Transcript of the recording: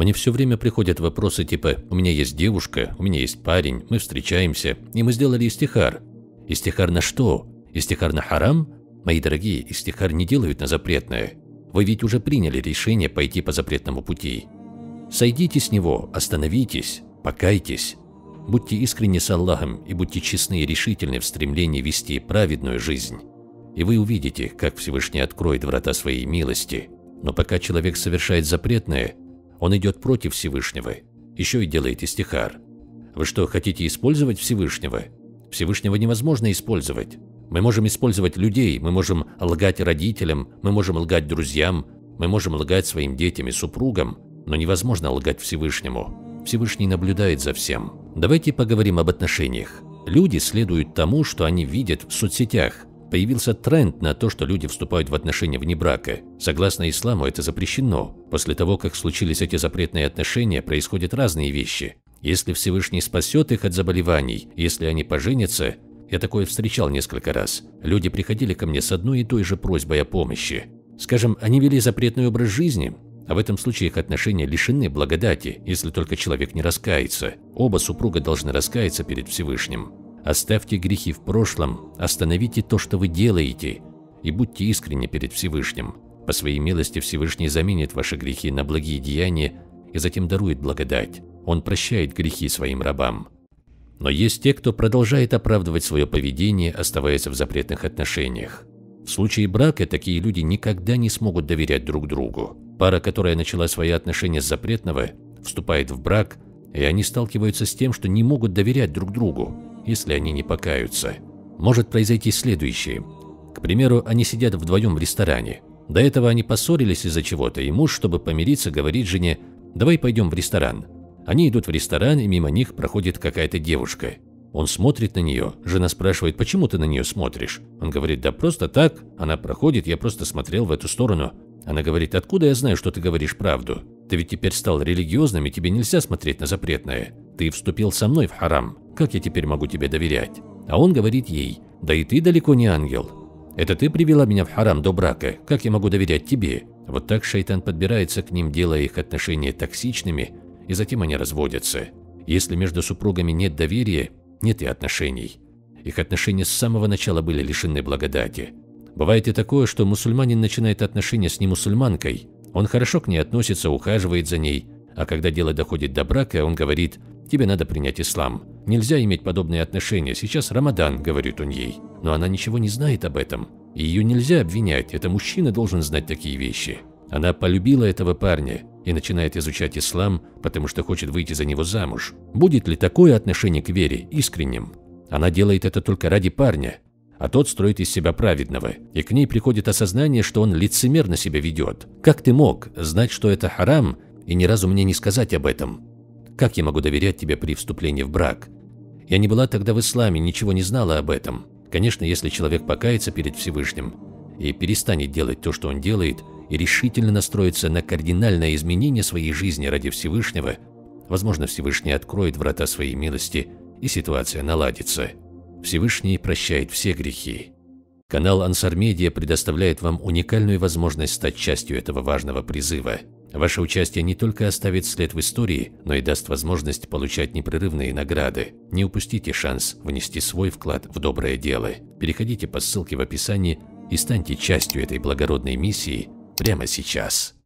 Мне все время приходят вопросы типа «У меня есть девушка, у меня есть парень, мы встречаемся, и мы сделали истихар». Истихар на что? Истихар на харам? Мои дорогие, истихар не делают на запретное. Вы ведь уже приняли решение пойти по запретному пути. Сойдите с него, остановитесь, покайтесь. Будьте искренни с Аллахом и будьте честны и решительны в стремлении вести праведную жизнь. И вы увидите, как Всевышний откроет врата своей милости. Но пока человек совершает запретное, он идет против Всевышнего. Еще и делает стихар. Вы что, хотите использовать Всевышнего? Всевышнего невозможно использовать. Мы можем использовать людей, мы можем лгать родителям, мы можем лгать друзьям, мы можем лгать своим детям и супругам, но невозможно лгать Всевышнему. Всевышний наблюдает за всем. Давайте поговорим об отношениях. Люди следуют тому, что они видят в соцсетях, появился тренд на то, что люди вступают в отношения вне брака. Согласно исламу, это запрещено. После того, как случились эти запретные отношения, происходят разные вещи. Если Всевышний спасет их от заболеваний, если они поженятся, я такое встречал несколько раз. Люди приходили ко мне с одной и той же просьбой о помощи. Скажем, они вели запретный образ жизни, а в этом случае их отношения лишены благодати, если только человек не раскается. Оба супруга должны раскаяться перед Всевышним. Оставьте грехи в прошлом, остановите то, что вы делаете, и будьте искренни перед Всевышним. По своей милости Всевышний заменит ваши грехи на благие деяния и затем дарует благодать. Он прощает грехи своим рабам. Но есть те, кто продолжает оправдывать свое поведение, оставаясь в запретных отношениях. В случае брака такие люди никогда не смогут доверять друг другу. Пара, которая начала свои отношения с запретного, вступает в брак, и они сталкиваются с тем, что не могут доверять друг другу если они не покаются. Может произойти следующее. К примеру, они сидят вдвоем в ресторане. До этого они поссорились из-за чего-то, и муж, чтобы помириться, говорит жене «давай пойдем в ресторан». Они идут в ресторан, и мимо них проходит какая-то девушка. Он смотрит на нее. Жена спрашивает, почему ты на нее смотришь? Он говорит, да просто так. Она проходит, я просто смотрел в эту сторону. Она говорит, откуда я знаю, что ты говоришь правду? Ты ведь теперь стал религиозным, и тебе нельзя смотреть на запретное. Ты вступил со мной в харам как я теперь могу тебе доверять? А он говорит ей, да и ты далеко не ангел. Это ты привела меня в харам до брака, как я могу доверять тебе? Вот так шайтан подбирается к ним, делая их отношения токсичными, и затем они разводятся. Если между супругами нет доверия, нет и отношений. Их отношения с самого начала были лишены благодати. Бывает и такое, что мусульманин начинает отношения с немусульманкой, он хорошо к ней относится, ухаживает за ней, а когда дело доходит до брака, он говорит «тебе надо принять ислам». Нельзя иметь подобные отношения, сейчас Рамадан, говорит он ей. Но она ничего не знает об этом. И ее нельзя обвинять, это мужчина должен знать такие вещи. Она полюбила этого парня и начинает изучать ислам, потому что хочет выйти за него замуж. Будет ли такое отношение к вере искренним? Она делает это только ради парня, а тот строит из себя праведного, и к ней приходит осознание, что он лицемерно себя ведет. Как ты мог знать, что это харам, и ни разу мне не сказать об этом? Как я могу доверять тебе при вступлении в брак? Я не была тогда в исламе, ничего не знала об этом. Конечно, если человек покается перед Всевышним и перестанет делать то, что он делает, и решительно настроится на кардинальное изменение своей жизни ради Всевышнего, возможно, Всевышний откроет врата своей милости, и ситуация наладится. Всевышний прощает все грехи. Канал Ансар Медиа предоставляет вам уникальную возможность стать частью этого важного призыва. Ваше участие не только оставит след в истории, но и даст возможность получать непрерывные награды. Не упустите шанс внести свой вклад в доброе дело. Переходите по ссылке в описании и станьте частью этой благородной миссии прямо сейчас.